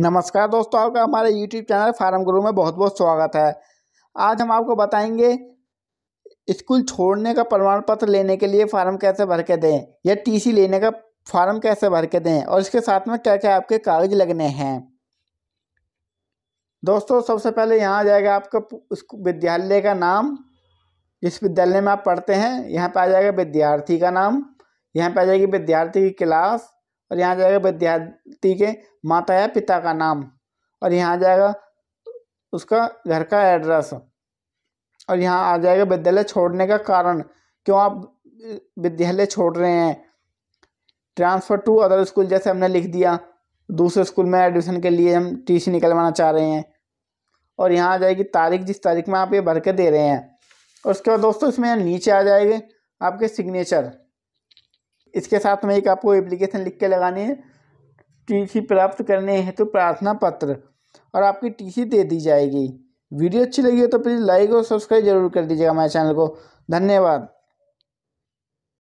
नमस्कार दोस्तों आपका हमारे YouTube चैनल फार्म गुरु में बहुत बहुत स्वागत है आज हम आपको बताएंगे स्कूल छोड़ने का प्रमाण पत्र लेने के लिए फार्म कैसे भर के दें या टीसी लेने का फार्म कैसे भर के दें और इसके साथ में क्या क्या आपके कागज लगने हैं दोस्तों सबसे पहले यहाँ आ जाएगा आपका विद्यालय का नाम जिस विद्यालय में आप पढ़ते हैं यहाँ पर आ जाएगा विद्यार्थी का नाम यहाँ पर आ जाएगी विद्यार्थी की क्लास और यहाँ जाएगा विद्यार्थी के माता या पिता का नाम और यहाँ जाएगा उसका घर का एड्रेस और यहाँ आ जाएगा विद्यालय छोड़ने का कारण क्यों आप विद्यालय छोड़ रहे हैं ट्रांसफ़र टू अदर स्कूल जैसे हमने लिख दिया दूसरे स्कूल में एडमिशन के लिए हम टी सी निकलवाना चाह रहे हैं और यहाँ आ जाएगी तारीख जिस तारीख में आप ये भर के दे रहे हैं और उसके बाद दोस्तों इसमें नीचे आ जाएंगे आपके सिग्नेचर इसके साथ में एक आपको एप्लीकेशन लिख के लगानी है टीसी प्राप्त करने हैं तो प्रार्थना पत्र और आपकी टीसी दे दी जाएगी वीडियो अच्छी लगी हो तो प्लीज़ लाइक और सब्सक्राइब जरूर कर दीजिएगा हमारे चैनल को धन्यवाद